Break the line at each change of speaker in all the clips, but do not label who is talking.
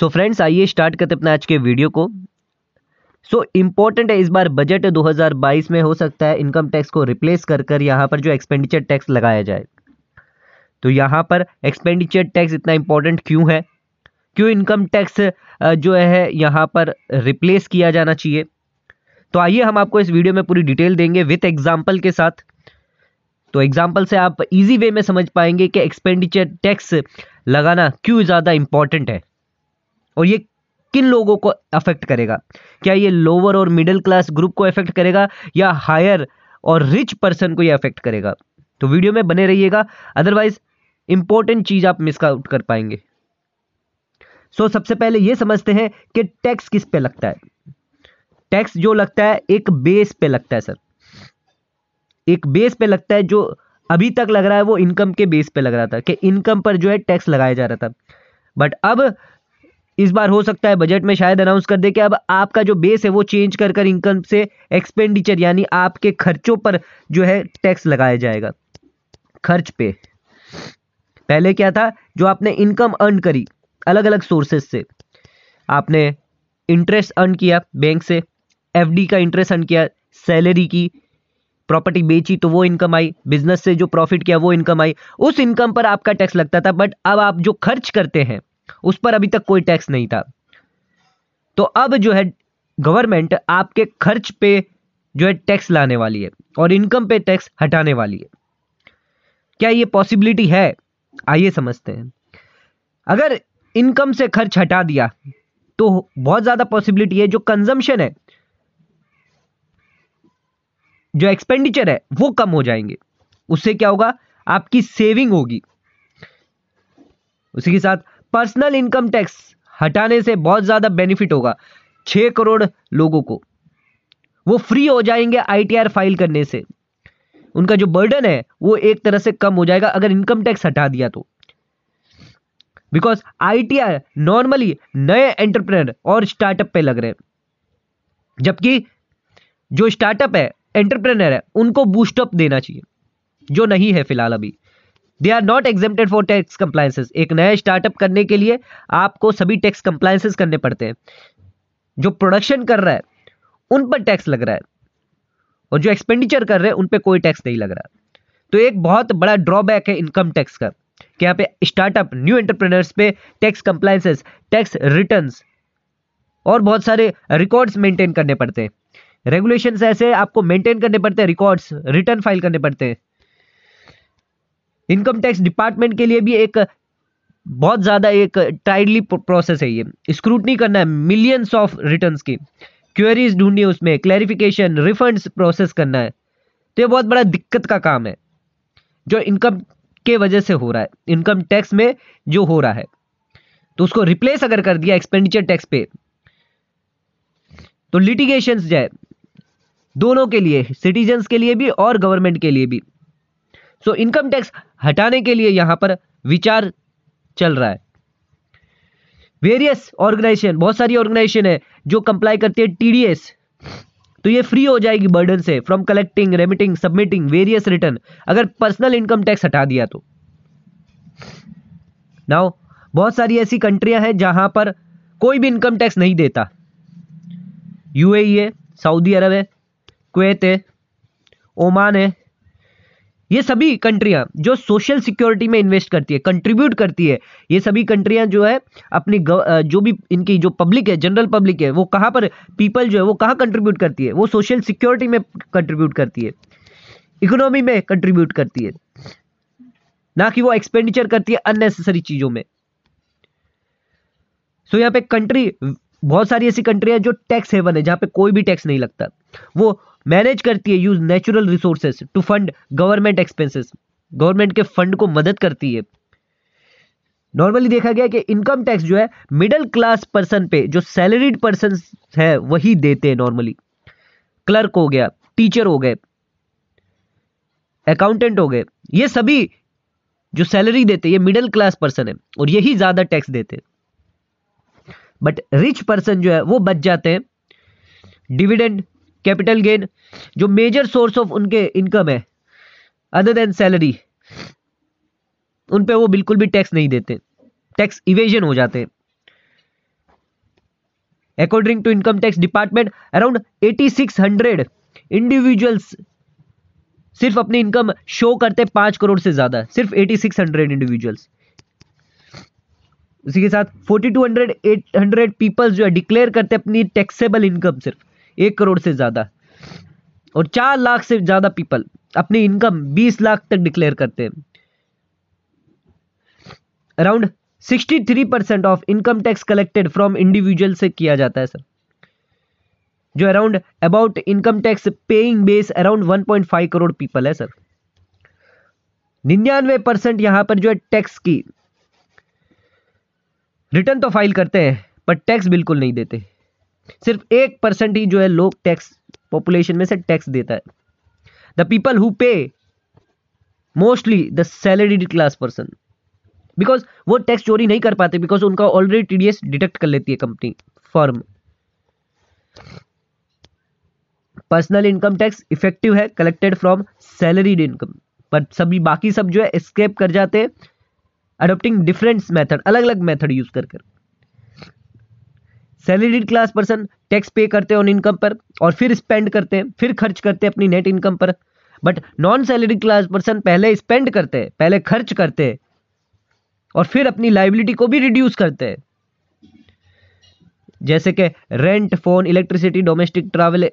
so friends आइए start करते अपने आज के वीडियो को सो so, इम्पॉर्टेंट है इस बार बजट 2022 में हो सकता है इनकम टैक्स को रिप्लेस कर कर यहाँ पर जो एक्सपेंडिचर टैक्स लगाया जाए तो यहाँ पर एक्सपेंडिचर टैक्स इतना इम्पोर्टेंट क्यों है क्यों इनकम टैक्स जो है यहाँ पर रिप्लेस किया जाना चाहिए तो आइए हम आपको इस वीडियो में पूरी डिटेल देंगे विथ एग्जाम्पल के साथ तो एग्जाम्पल से आप इजी वे में समझ पाएंगे कि एक्सपेंडिचर टैक्स लगाना क्यों ज़्यादा इम्पॉर्टेंट है और ये किन लोगों को अफेक्ट करेगा क्या ये लोअर और मिडिल क्लास ग्रुप को अफेक्ट करेगा या हायर और रिच पर्सन को ये अफेक्ट करेगा तो वीडियो में बने रहिएगा अदरवाइज इंपॉर्टेंट चीज आप मिस आउट कर पाएंगे सो so, सबसे पहले ये समझते हैं कि टैक्स किस पे लगता है टैक्स जो लगता है एक बेस पे लगता है सर एक बेस पे लगता है जो अभी तक लग रहा है वो इनकम के बेस पे लग रहा था कि इनकम पर जो है टैक्स लगाया जा रहा था बट अब इस बार हो सकता है बजट में शायद अनाउंस कर दे कि अब आपका जो बेस है वो चेंज कर कर इनकम से एक्सपेंडिचर यानी आपके खर्चों पर जो है टैक्स लगाया जाएगा खर्च पे पहले क्या था जो आपने इनकम अर्न करी अलग अलग सोर्सेस से आपने इंटरेस्ट अर्न किया बैंक से एफ का इंटरेस्ट अर्न किया सैलरी की प्रॉपर्टी बेची तो वो इनकम आई बिजनेस से जो प्रॉफिट किया वो इनकम आई उस इनकम पर आपका टैक्स लगता था बट अब आप जो खर्च करते हैं उस पर अभी तक कोई टैक्स नहीं था तो अब जो है गवर्नमेंट आपके खर्च पे जो है टैक्स लाने वाली है और इनकम पे टैक्स हटाने वाली है क्या ये पॉसिबिलिटी है आइए समझते हैं अगर इनकम से खर्च हटा दिया तो बहुत ज़्यादा पॉसिबिलिटी है जो कंजम्पशन है जो एक्सपेंडिचर है वो कम हो जाएंगे उससे क्या होगा आपकी सेविंग होगी उसी के साथ पर्सनल इनकम टैक्स हटाने से बहुत ज़्यादा बेनिफिट होगा छह करोड़ लोगों को वो फ्री हो जाएंगे आईटीआर फाइल करने से उनका जो बर्डन है वो एक तरह से कम हो जाएगा अगर इनकम टैक्स हटा दिया तो बिकॉज आईटीआर नॉर्मली नए एंटरप्रेनर और स्टार्टअप पे लग रहे हैं जबकि जो स्टार्टअप है एंटरप्रेनर है उनको बूस्टअप देना चाहिए जो नहीं है फिलहाल अभी they are not exempted for tax compliances एक नया स्टार्टअप करने के लिए आपको सभी टैक्स कंप्लायसेज करने पड़ते हैं जो प्रोडक्शन कर रहा है उन पर टैक्स लग रहा है और जो एक्सपेंडिचर कर रहे हैं उन पर कोई टैक्स नहीं लग रहा तो एक बहुत बड़ा ड्रॉबैक है इनकम टैक्स का कि यहाँ पे स्टार्टअप न्यू एंटरप्रेनर्स पे टैक्स कंप्लायसेस टैक्स रिटर्न और बहुत सारे रिकॉर्ड्स मेंटेन करने पड़ते हैं रेगुलेशन ऐसे आपको मेंटेन करने पड़ते हैं रिकॉर्ड्स रिटर्न फाइल करने पड़ते हैं इनकम टैक्स डिपार्टमेंट के लिए भी एक बहुत ज़्यादा एक टाइडली प्रोसेस है ये स्क्रूटनी करना है मिलियंस ऑफ रिटर्न की क्वेरीज ढूंढनी है उसमें क्लैरिफिकेशन रिफंड प्रोसेस करना है तो ये बहुत बड़ा दिक्कत का काम है जो इनकम के वजह से हो रहा है इनकम टैक्स में जो हो रहा है तो उसको रिप्लेस अगर कर दिया एक्सपेंडिचर टैक्स पे तो लिटिगेशन जाए दोनों के लिए सिटीजन्स के लिए भी और गवर्नमेंट के लिए भी सो इनकम टैक्स हटाने के लिए यहां पर विचार चल रहा है वेरियस ऑर्गेनाइजेशन बहुत सारी ऑर्गेनाइजेशन है जो कंप्लाई करती है टीडीएस तो ये फ्री हो जाएगी बर्डन से from collecting remitting submitting various return अगर पर्सनल इनकम टैक्स हटा दिया तो नाउ बहुत सारी ऐसी कंट्रियां हैं जहां पर कोई भी इनकम टैक्स नहीं देता यूएई e है सऊदी अरब है कुवैत है ओमान है ये सभी कंट्रियां जो सोशल सिक्योरिटी में इन्वेस्ट करती है कंट्रीब्यूट करती है ये सभी कंट्रियां जो है अपनी जो भी इनकी जो पब्लिक है जनरल पब्लिक है वो कहाँ पर पीपल जो है वो कहाँ कंट्रीब्यूट करती है वो सोशल सिक्योरिटी में कंट्रीब्यूट करती है इकोनॉमी में कंट्रीब्यूट करती है ना कि वो एक्सपेंडिचर करती है अननेसेसरी चीज़ों में सो so, यहाँ पे कंट्री बहुत सारी ऐसी कंट्री है जो टैक्स हेवन है जहां पे कोई भी टैक्स नहीं लगता वो मैनेज करती है use natural resources to fund government expenses government के फंड को मदद करती है नॉर्मली देखा गया कि इनकम टैक्स जो है मिडिल क्लास पर्सन पे जो सैलरीड पर्सन है वही देते हैं नॉर्मली क्लर्क हो गया टीचर हो गए अकाउंटेंट हो गए ये सभी जो सैलरी देते ये मिडिल क्लास पर्सन है और यही ज़्यादा टैक्स देते बट रिच पर्सन जो है वो बच जाते हैं डिविडेंड कैपिटल गेन जो मेजर सोर्स ऑफ उनके इनकम है अदर देन सैलरी उन पे वो बिल्कुल भी टैक्स नहीं देते टैक्स इवेजन हो जाते हैं income tax department around eighty six hundred individuals सिर्फ अपनी इनकम शो करते पांच करोड़ से ज्यादा सिर्फ एटी सिक्स हंड्रेड इंडिविजुअल्स उसी के साथ forty two hundred eight hundred peoples जो है डिक्लेयर करते अपनी टैक्सेबल इनकम सिर्फ एक करोड़ से ज़्यादा और चार लाख से ज़्यादा पीपल अपनी इनकम बीस लाख तक डिक्लेयर करते हैं around sixty three percent of income tax collected from individual से किया जाता है सर जो around about income tax paying base around one point five crore people है सर निन्यानवे परसेंट यहां पर जो है टैक्स की रिटर्न तो फाइल करते हैं पर टैक्स बिल्कुल नहीं देते सिर्फ एक परसेंट ही जो है लोग टैक्स पॉपुलेशन में से टैक्स देता है the people who pay mostly the salaried class person because वो टैक्स चोरी नहीं कर पाते बिकॉज उनका ऑलरेडी टीडीएस डिटेक्ट कर लेती है company firm personal income tax effective है कलेक्टेड फ्रॉम सैलरीड इनकम पर सभी बाकी सब जो है स्केप कर जाते हैं अडोप्टिंग डिफरेंट मैथड अलग अलग मैथड यूज कर कर सैलरीड क्लास पर्सन टैक्स पे करते हैं ऑन इनकम पर और फिर स्पेंड करते हैं फिर खर्च करते हैं अपनी नेट इनकम पर but non salaried class person पहले स्पेंड करते हैं पहले खर्च करते हैं और फिर अपनी लाइबिलिटी को भी रिड्यूस करते हैं जैसे कि rent phone electricity domestic travel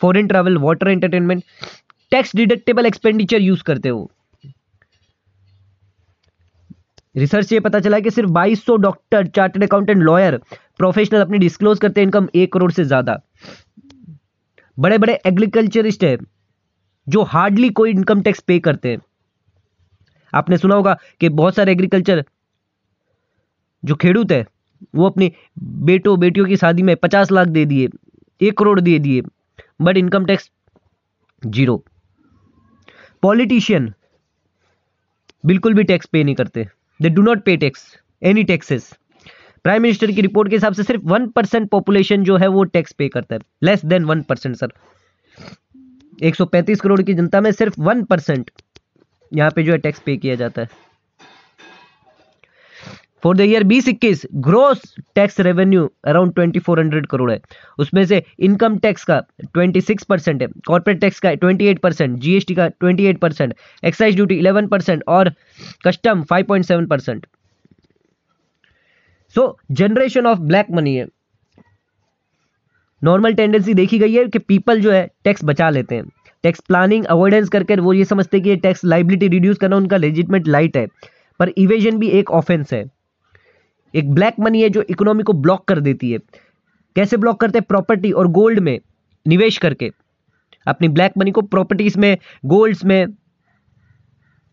foreign travel water entertainment tax deductible expenditure use करते हो रिसर्च से पता चला कि सिर्फ 2200 doctor chartered accountant lawyer professional अपनी डिस्क्लोज करते हैं इनकम एक करोड़ से ज़्यादा बड़े बड़े एग्रीकल्चरिस्ट है जो हार्डली कोई इनकम टैक्स पे करते हैं आपने सुना होगा कि बहुत सारे एग्रीकल्चर जो खेडूत है वो अपने बेटों बेटियों की शादी में पचास लाख दे दिए एक करोड़ दे दिए but income tax zero politician बिल्कुल भी टैक्स पे नहीं करते they do not pay tax any taxes prime minister की रिपोर्ट के हिसाब से सिर्फ वन परसेंट पॉपुलेशन जो है वो टैक्स पे करता है less than one percent sir 135 crore की जनता में सिर्फ वन परसेंट यहाँ पे जो है टैक्स पे किया जाता है फॉर द ईयर बीस इक्कीस gross tax revenue around twenty four hundred crore है उसमें से इनकम टैक्स का ट्वेंटी सिक्स परसेंट है कॉर्पोरेट टैक्स का ट्वेंटी एट परसेंट जीएसटी का twenty eight percent excise duty eleven percent और custom five point seven percent so generation of black money है normal tendency देखी गई है कि पीपल जो है टैक्स बचा लेते हैं टैक्स प्लानिंग अवॉइडेंस करके वो ये समझते हैं कि टैक्स लाइबिलिटी रिड्यूस करना उनका लेजिटमेट लाइट है पर इवेजन भी एक ऑफेंस है एक ब्लैक मनी है जो इकोनॉमी को ब्लॉक कर देती है कैसे ब्लॉक करते हैं प्रॉपर्टी और गोल्ड में निवेश करके अपनी ब्लैक मनी को प्रॉपर्टीज में गोल्ड्स में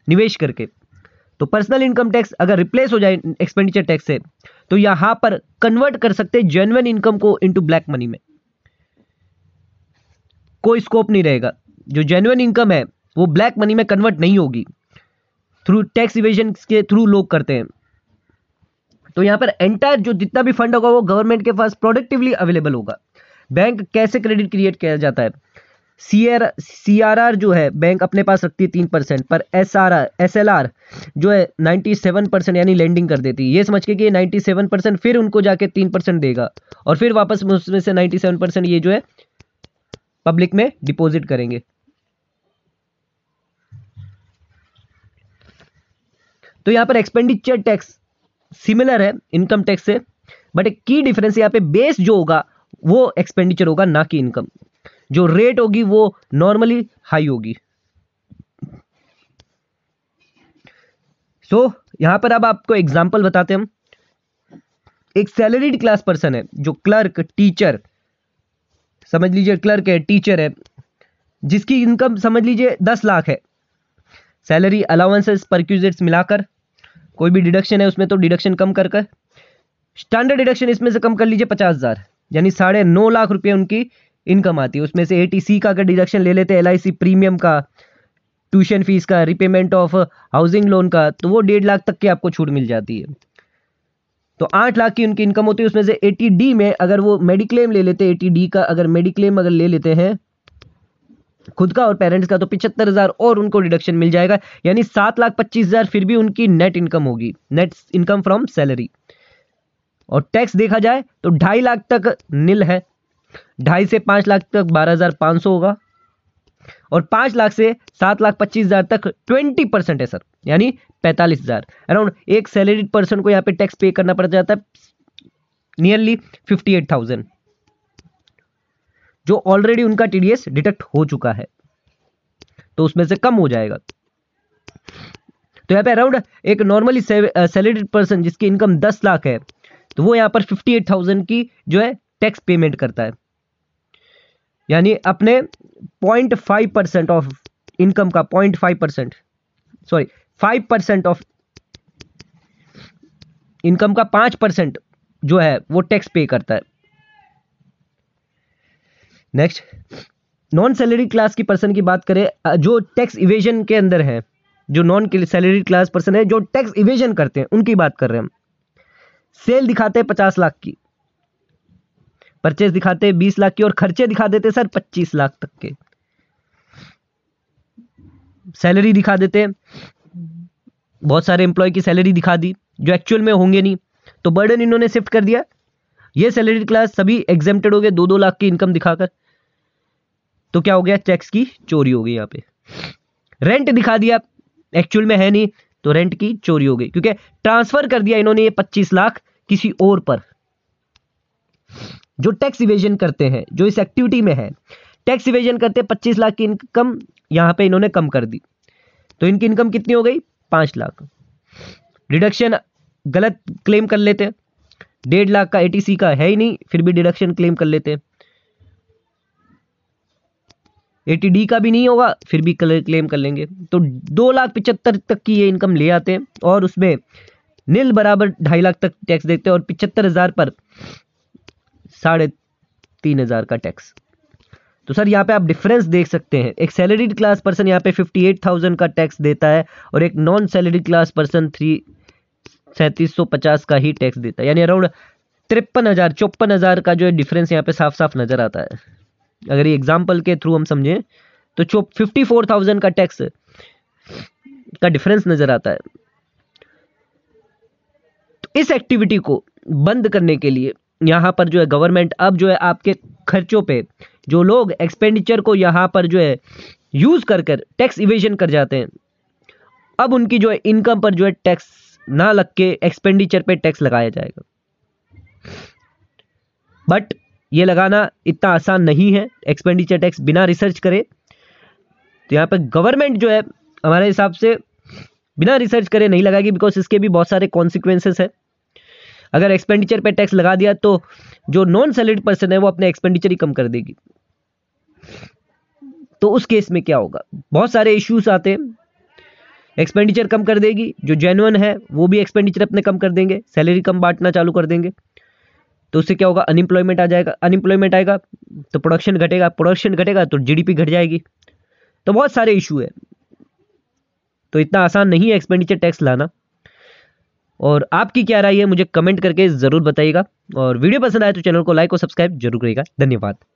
निवेश करके तो पर्सनल इनकम टैक्स अगर रिप्लेस हो जाए एक्सपेंडिचर टैक्स से तो यहां पर कन्वर्ट कर सकते हैं इनकम को इनटू ब्लैक मनी में कोई स्कोप नहीं रहेगा जो जेनुअन इनकम है वो ब्लैक मनी में कन्वर्ट नहीं होगी थ्रू टैक्स इवेजन के थ्रू लोग करते हैं तो यहाँ पर एंटायर जो जितना भी फंड होगा वो गवर्नमेंट के पास प्रोडक्टिवली अवेलेबल होगा बैंक कैसे क्रेडिट क्रिएट किया जाता है सी आर जो है बैंक अपने पास रखती है तीन परसेंट पर एस आर जो है नाइन्टी सेवन परसेंट यानी लेंडिंग कर देती है ये समझ के कि नाइन्टी सेवन परसेंट फिर उनको जाके तीन परसेंट देगा और फिर वापस उसमें से नाइन्टी सेवन परसेंट ये जो है पब्लिक में डिपॉजिट करेंगे तो यहाँ पर एक्सपेंडिचर टैक्स सिमिलर है इनकम टैक्स से बट एक की डिफरेंस यहाँ पे बेस जो होगा वो एक्सपेंडिचर होगा ना कि इनकम जो रेट होगी वो नॉर्मली हाई होगी सो so, यहां पर अब आपको एग्जाम्पल बताते हैं हम एक सैलरीड क्लास पर्सन है जो क्लर्क टीचर समझ लीजिए क्लर्क है टीचर है जिसकी इनकम समझ लीजिए दस लाख है सैलरी अलाउंसेस परक्यूजेट्स मिलाकर कोई भी डिडक्शन है उसमें तो डिडक्शन कम कर कर स्टैंडर्ड डिडक्शन इसमें से कम कर लीजिए पचास हज़ार यानी साढ़े नौ लाख रुपए उनकी इनकम आती है उसमें से ए का अगर डिडक्शन ले लेते हैं एल प्रीमियम का ट्यूशन फीस का रिपेमेंट ऑफ हाउसिंग लोन का तो वो डेढ़ लाख तक की आपको छूट मिल जाती है तो आठ लाख की उनकी इनकम होती है उसमें से एटी डी में अगर वो मेडिक्लेम ले लेते हैं एटी डी का अगर मेडिक्लेम अगर ले लेते हैं खुद का और पेरेंट्स का तो पिछहत्तर हज़ार और उनको डिडक्शन मिल जाएगा यानी सात लाख पच्चीस हज़ार फिर भी उनकी नेट इनकम होगी नेट इनकम फ्रॉम सैलरी और टैक्स देखा जाए तो ढाई लाख तक नील है ढाई से पांच लाख तक बारह हज़ार पांच सौ होगा और पांच लाख से सात लाख पच्चीस हज़ार तक ट्वेंटी परसेंट है सर यानी पैंतालीस हज़ार अराउंड एक सैलरीड पर्सन को यहाँ पे टैक्स पे करना पड़ जाता है नियरली फिफ्टी एट थाउजेंड जो ऑलरेडी उनका टीडीएस डिटेक्ट हो चुका है तो उसमें से कम हो जाएगा तो यहाँ पे अराउंड एक नॉर्मली सैलरीड पर्सन जिसकी इनकम दस लाख है तो वो यहाँ पर फिफ्टी एट थाउजेंड की जो है टैक्स पेमेंट करता है यानी अपने point five percent of income का point five percent sorry five percent of income का पांच परसेंट जो है वो टैक्स पे करता है नेक्स्ट नॉन सैलरी क्लास की पर्सन की बात करें जो टैक्स इवेजन के अंदर है जो नॉन सैलरी क्लास पर्सन है जो टैक्स इवेजन करते हैं उनकी बात कर रहे हैं सेल दिखाते हैं पचास लाख की परचेज दिखाते हैं बीस लाख की और खर्चे दिखा देते सर पच्चीस लाख तक के सैलरी दिखा देते बहुत सारे एम्प्लॉय की सैलरी दिखा दी जो एक्चुअल में होंगे नहीं तो बर्डन इन्होंने शिफ्ट कर दिया ये सैलरी क्लास सभी एग्जेप्टेड हो गए दो दो लाख की इनकम दिखाकर तो क्या हो गया चेक्स की चोरी हो गई यहाँ पे रेंट दिखा दिया एक्चुअल में है नहीं तो रेंट की चोरी हो गई क्योंकि ट्रांसफर कर दिया इन्होंने ये पच्चीस लाख किसी और पर जो टैक्स इवेजन करते हैं जो इस एक्टिविटी में है टैक्स इवेजन करते पच्चीस लाख की इनकम यहां पे इन्होंने कम कर दी तो इनकी इनकम कितनी हो गई पांच लाख डिडक्शन गलत क्लेम कर लेते हैं डेढ़ लाख का एटीसी का है ही नहीं फिर भी डिडक्शन क्लेम कर लेते हैं एटी का भी नहीं होगा फिर भी कलर क्लेम कर लेंगे तो दो लाख पिचहत्तर तक की ये इनकम ले आते हैं और उसमें नील बराबर ढाई लाख तक टैक्स देते हैं और पिचहत्तर हज़ार पर साढ़े तीन हज़ार का टैक्स तो सर यहाँ पे आप डिफरेंस देख सकते हैं एक सैलरीड क्लास पर्सन यहाँ पे फिफ्टी एट थाउजेंड का टैक्स देता है और एक non salaried class person three सैंतीस सौ पचास का ही टैक्स देता है यानी अराउंड तिरपन हज़ार चौपन हज़ार का जो है डिफरेंस यहाँ पे साफ साफ नज़र आता है अगर ये एग्जाम्पल के थ्रू हम समझें तो चो फिफ्टी फोर थाउजेंड का टैक्स का डिफरेंस नजर आता है तो इस एक्टिविटी को बंद करने के लिए यहाँ पर जो है गवर्नमेंट अब जो है आपके खर्चों पे जो लोग एक्सपेंडिचर को यहाँ पर जो है यूज़ कर कर टैक्स इवेजन कर जाते हैं अब उनकी जो है इनकम पर जो है टैक्स ना लग के एक्सपेंडिचर पे टैक्स लगाया जाएगा बट ये लगाना इतना आसान नहीं है एक्सपेंडिचर टैक्स बिना रिसर्च करे तो यहाँ पर गवर्नमेंट जो है हमारे हिसाब से बिना रिसर्च करे नहीं लगाएगी बिकॉज इसके भी बहुत सारे कॉन्सिक्वेंसेस है अगर एक्सपेंडिचर पे टैक्स लगा दिया तो जो नॉन सैलरीड पर्सन है वो अपने एक्सपेंडिचर ही कम कर देगी तो उस केस में क्या होगा बहुत सारे इश्यूज आते हैं एक्सपेंडिचर कम कर देगी जो जेनुअन है वो भी एक्सपेंडिचर अपने कम कर देंगे सैलरी कम बांटना चालू कर देंगे तो उससे क्या होगा अनएम्प्लॉयमेंट आ जाएगा अनएम्प्लॉयमेंट आएगा तो प्रोडक्शन घटेगा प्रोडक्शन घटेगा तो जीडीपी घट जाएगी तो बहुत सारे इशू है तो इतना आसान नहीं है एक्सपेंडिचर टैक्स लाना और आपकी क्या राय है मुझे कमेंट करके ज़रूर बताइएगा और वीडियो पसंद आए तो चैनल को लाइक और सब्सक्राइब जरूर करिएगा धन्यवाद